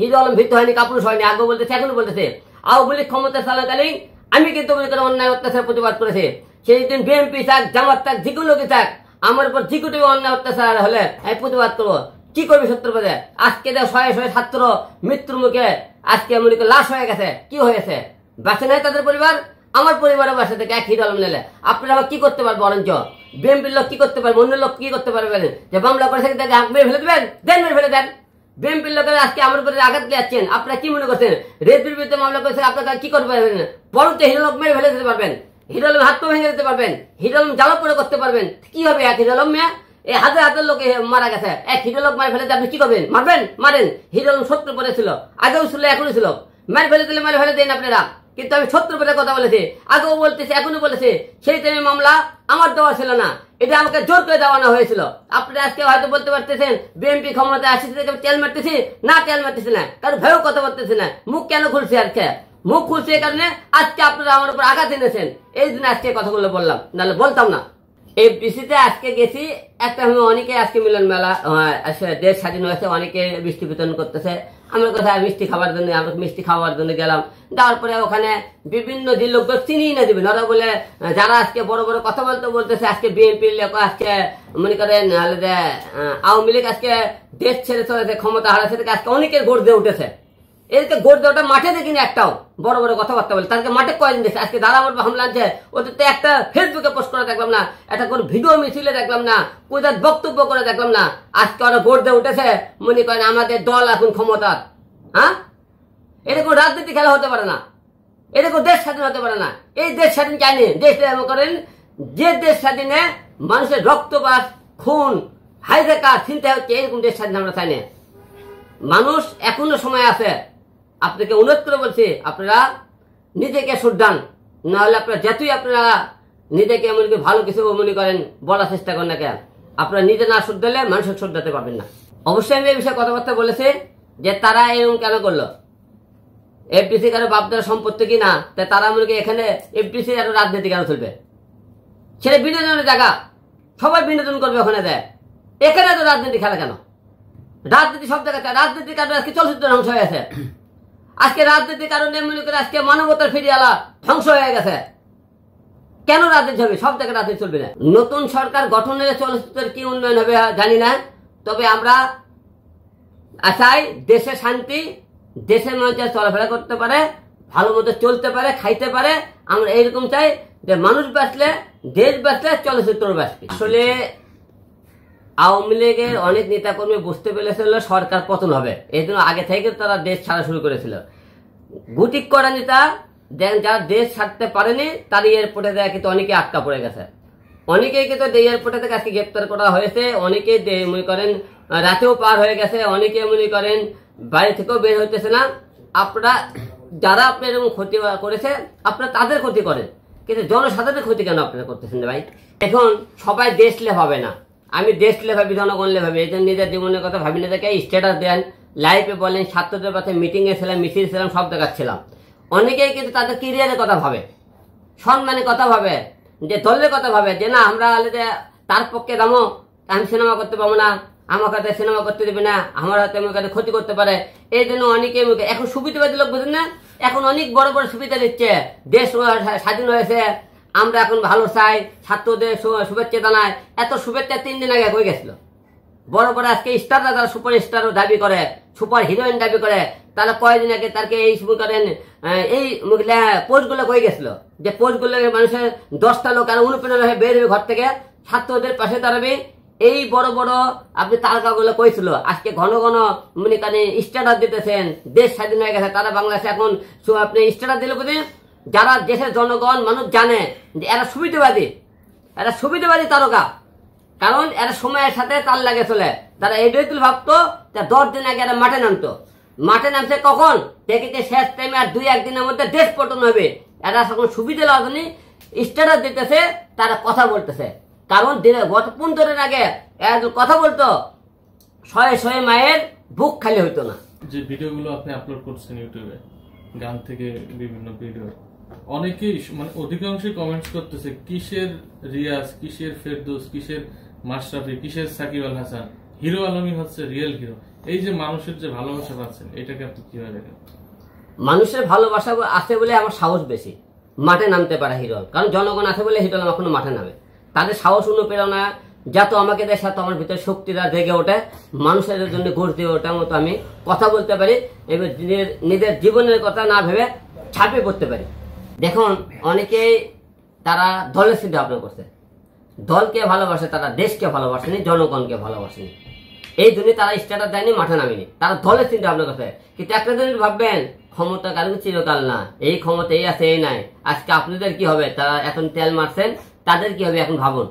হিজু আলম ভীত হয়নি কাপুরুষ হয়নি আগে বলতেছে এখনো বলতেছে আওয়ামী ক্ষমতা চলাকালীন আমি কিন্তু মনে করেন অন্যায় অত্যাচার প্রতিবাদ করেছে সেই দিন বিএনপি থাক জামাত থাক যে কোনো থাক আমার উপর যে কোনো অন্যায় অত্যাচার হলে আমি প্রতিবাদ করবো কি করবে সত্যপদে আজকে যে শয়ে শয়ে ছাত্র মৃত্যুর মুখে আজকে মনে লাশ হয়ে গেছে কি হয়েছে বাঁচে নাই তাদের পরিবার আমার পরিবারের বাসা থেকে এক হিরো নিলে আপনারা আমার কি করতে পারবো অরঞ্জ বিএমপির লোক কি করতে পারবে অন্য লোক কি করতে পারবেন যে মামলা করে থেকে তাকে মেরে ফেলে দেবেন দেন মেরে ফেলে দেন বিএনপির লোকেরা আজকে আমার উপরে আঘাত আপনারা কি মনে করছেন বিরুদ্ধে মামলা করেছেন আপনারা কি করতে পারবেন হিরোলক ফেলে দিতে পারবেন হাত ভেঙে দিতে পারবেন করতে পারবেন কি হবে এক হিরোলম এই হাজার হাজার লোকে মারা গেছে এক হিরোলক ফেলে আপনি কি করবেন মারবেন মারেন হিরোলম সত্য পরে ছিল আগেও ছিল এখনো ছিল মার ফেলে দিলে মার ফেলে দেন আপনারা কিন্তু আমি সত্য বলে কথা বলেছি আগেও বলতেছি এখনো বলেছি সেই টাইমে মামলা আমার দেওয়া ছিল না এটা আমাকে জোর করে দেওয়ানো হয়েছিল আপনি আজকে হয়তো বলতে পারতেছেন বিএনপি ক্ষমতা আসছে তেল মারতেছি না তেল মারতেছি না কারণ ভেও কথা বলতেছি না মুখ কেন খুলছে আজকে মুখ খুলছে কারণে আজকে আপনারা আমার উপর আঘাত এনেছেন এই দিন আজকে কথাগুলো বললাম নাহলে বলতাম না এই বৃষ্টিতে আজকে গেছি একটা অনেকে আজকে মিলন মেলা হ্যাঁ, আচ্ছা, দেশ স্বাধীন হয়েছে অনেকে বৃষ্টি বিতরণ করতেছে আমার কথা মিষ্টি খাবার জন্য আমরা মিষ্টি খাওয়ার জন্য গেলাম যাওয়ার পরে ওখানে বিভিন্ন যে লোকগুলো চিনি না দিবেন ওরা বলে যারা আজকে বড় বড় কথা বলতে বলতেছে আজকে বিএনপি লোক আজকে মনে করেন আওয়ামী লীগ আজকে দেশ ছেড়ে চলেছে ক্ষমতা হারাচ্ছে আজকে অনেকের ভোট দিয়ে উঠেছে এদিকে দেওয়াটা মাঠে দেখিনি একটাও বড় বড় কথাবার্তা বলে তাদেরকে মাঠে কয়েকদিন দেখে আজকে দাদা বলবো হামলা আনছে ওদের তো একটা ফেসবুকে পোস্ট করে দেখলাম না একটা কোনো ভিডিও মিছিলে দেখলাম না কোথায় বক্তব্য করে দেখলাম না আজকে ওরা গোর্জে উঠেছে মনে করেন আমাদের দল এখন ক্ষমতার হ্যাঁ এরকম রাজনীতি খেলা হতে পারে না এরকম দেশ স্বাধীন হতে পারে না এই দেশ স্বাধীন চাইনি দেশ করেন যে দেশ স্বাধীনে মানুষের রক্তপাত খুন হাইজাকা চিন্তা হচ্ছে এরকম দেশ স্বাধীন আমরা চাইনি মানুষ এখনো সময় আছে আপনাকে অনুরোধ করে বলছি আপনারা নিজেকে দান না হলে আপনারা যেতেই আপনারা নিজেকে কি ভালো কিছু মনে করেন বলার চেষ্টা করেন না কেন আপনারা নিজে না শুদ্ধালে মানুষের শুদ্ধাতে পারবেন না অবশ্যই আমি এই বিষয়ে কথাবার্তা বলেছি যে তারা এরকম কেন করলো এফডিসি কারো দেওয়ার সম্পত্তি কি না তাই তারা মনে এখানে এফডিসি আরো রাজনীতি কেন চলবে সেটা বিনোদনের জায়গা সবাই বিনোদন করবে ওখানে দেয় এখানে তো রাজনীতি খেলা কেন রাজনীতি সব জায়গাতে রাজনীতির কারণে আজকে চলচ্চিত্র ধ্বংস হয়ে আছে আজকে রাজনীতির কারণে লোকের আজকে মানবতার ফিরে আলা ধ্বংস হয়ে গেছে কেন রাজনীতি হবে সব জায়গায় রাজনীতি চলবে না নতুন সরকার গঠনের চলচ্চিত্রের কি উন্নয়ন হবে জানি না তবে আমরা আশাই দেশে শান্তি দেশের মধ্যে চলাফেরা করতে পারে ভালো মতো চলতে পারে খাইতে পারে আমরা এইরকম চাই যে মানুষ বাঁচলে দেশ বাঁচলে চলচ্চিত্র বাঁচবে আসলে আওয়ামী লীগের অনেক নেতাকর্মী বুঝতে পেরেছিল সরকার পতন হবে এই জন্য আগে থেকে তারা দেশ ছাড়া শুরু করেছিল গুটিক করা নেতা যারা দেশ ছাড়তে পারেনি তার এয়ারপোর্টে দেখা কিন্তু অনেকে আটকা পড়ে গেছে অনেকেই কিন্তু এয়ারপোর্টে থেকে আজকে গ্রেপ্তার করা হয়েছে অনেকে মনে করেন রাতেও পার হয়ে গেছে অনেকে মনে করেন বাইরে থেকেও বের হইতেছে না আপনারা যারা আপনি এরকম ক্ষতি করেছে আপনারা তাদের ক্ষতি করেন কিন্তু জনসাধারণের ক্ষতি কেন আপনারা করতেছেন ভাই এখন সবাই দেশলে হবে না আমি দেশ ভাবি জনগণলে ভাবি এই জন্য নিজের জীবনের কথা ভাবি না দেখে স্ট্যাটাস দেন লাইফে বলেন ছাত্রদের পাশে মিটিংয়ে ছিলাম মিছিল ছিলাম সব দেখাচ্ছিলাম অনেকেই কিন্তু তাদের কেরিয়ারের কথা ভাবে সম্মানের কথা ভাবে যে দলের কথা ভাবে যে না আমরা যে তার পক্ষে দামো আমি সিনেমা করতে পারবো না আমার কাছে সিনেমা করতে দেবে না আমার হাতে আমার কাছে ক্ষতি করতে পারে এই জন্য অনেকে এখন সুবিধাবাদী লোক বুঝেন না এখন অনেক বড় বড় সুবিধা দিচ্ছে দেশ স্বাধীন হয়েছে আমরা এখন ভালো চাই ছাত্রদের শুভেচ্ছা জানায় এত শুভেচ্ছা তিন দিন আগে হয়ে গেছিল বড় বড় আজকে স্টাররা তারা সুপার স্টারও দাবি করে সুপার হিরোইন দাবি করে তারা কয়েকদিন আগে তাকে এই করেন এই পোস্টগুলো হয়ে গেছিল যে পোস্টগুলো মানুষের দশটা লোক আর অনুপ্রেরণা হয়ে বের হবে ঘর থেকে ছাত্রদের পাশে দাঁড়াবে এই বড় বড় আপনি তারকাগুলো কইছিল আজকে ঘন ঘন মানে কানে স্ট্যাটাস দিতেছেন দেশ স্বাধীন হয়ে গেছে তারা বাংলাদেশে এখন আপনি স্ট্যাটাস দিলে বুঝি যারা দেশের জনগণ মানুষ জানে যে এরা সুবিধাবাদী এরা সুবিধাবাদী তারকা কারণ এরা সময়ের সাথে তাল লাগে চলে তারা এই বেতুল ভাবতো তা দশ দিন আগে এরা মাঠে নামতো মাঠে নামছে কখন দেখেছে শেষ টাইমে আর দুই একদিনের মধ্যে দেশ পটন হবে এরা সকল সুবিধা লাগনি স্ট্যাটাস দিতেছে তারা কথা বলতেছে কারণ দিনে গত পনেরো আগে একজন কথা বলতো শয়ে শয়ে মায়ের বুক খালি হইতো না যে ভিডিওগুলো আপনি আপলোড করছেন ইউটিউবে গান থেকে বিভিন্ন ভিডিও অনেকেই মানে অধিকাংশই কমেন্টস করতেছে কিসের রিয়াজ কিসের ফেরদোস কিসের মাশরাফি কিসের সাকিব আল হাসান হিরো আলমী হচ্ছে রিয়েল হিরো এই যে মানুষের যে ভালোবাসা পাচ্ছেন এটাকে আপনি কিভাবে দেখেন মানুষের ভালোবাসা আছে বলে আমার সাহস বেশি মাঠে নামতে পারে হিরো কারণ জনগণ আছে বলে হিরো আলম এখনো মাঠে নামে তাদের সাহস অনুপ্রেরণা যা তো আমাকে দেয় সাথে আমার ভিতরে শক্তিটা জেগে ওঠে মানুষের জন্য ঘুষ দিয়ে ওঠার মতো আমি কথা বলতে পারি এবার নিজের জীবনের কথা না ভেবে ছাপে পড়তে পারি দেখুন অনেকেই তারা দলের সাথে আপনি করছে দলকে ভালোবাসে তারা দেশকে ভালোবাসেনি জনগণকে ভালোবাসেনি এই জন্য তারা স্ট্যাটাস দেয়নি মাঠে নামেনি তারা দলের চিন্তা ভাবনা করছে কিন্তু একটা জিনিস ভাববেন ক্ষমতা কারণ চিরকাল না এই ক্ষমতা এই আছে এই নাই আজকে আপনাদের কি হবে তারা এখন তেল মারছেন তাদের কি হবে এখন ভাবুন